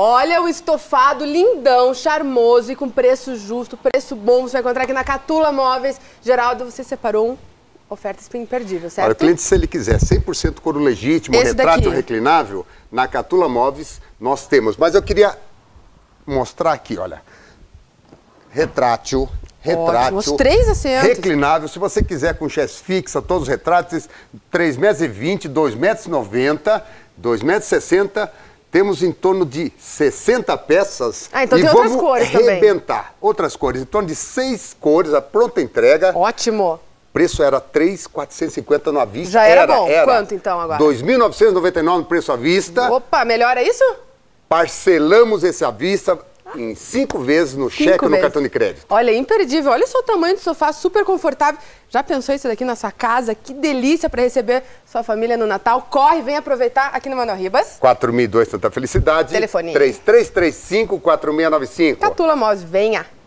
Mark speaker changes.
Speaker 1: Olha o estofado lindão, charmoso e com preço justo, preço bom. Você vai encontrar aqui na Catula Móveis. Geraldo, você separou um oferta imperdível, certo? Olha, o cliente, se ele
Speaker 2: quiser 100% couro legítimo, Esse retrato daqui. reclinável, na Catula Móveis nós temos. Mas eu queria mostrar aqui, olha. Retrátil,
Speaker 3: retrátil. Ótimo, os três assentos.
Speaker 2: Reclinável, se você quiser com chess fixa, todos os retratos, 3,20 metros, 2,90 metros, 2,60 metros, temos em torno de 60 peças. Ah, então e tem vamos outras cores arrebentar. também. Outras cores, em torno de seis cores, a pronta entrega. Ótimo. Preço era 3,450 no vista. Já era, era bom. Era Quanto então agora? 2.999 preço à vista.
Speaker 1: Opa, melhor é isso?
Speaker 2: Parcelamos esse à vista, em cinco vezes no cinco cheque ou no cartão de crédito.
Speaker 3: Olha, é imperdível.
Speaker 1: Olha só o tamanho do sofá, super confortável. Já pensou isso daqui na sua casa? Que delícia para receber sua família no Natal. Corre, vem aproveitar aqui no Manoel Ribas.
Speaker 2: 4002 Santa Felicidade. Telefone. 3335-4695.
Speaker 1: Catula Mós, venha.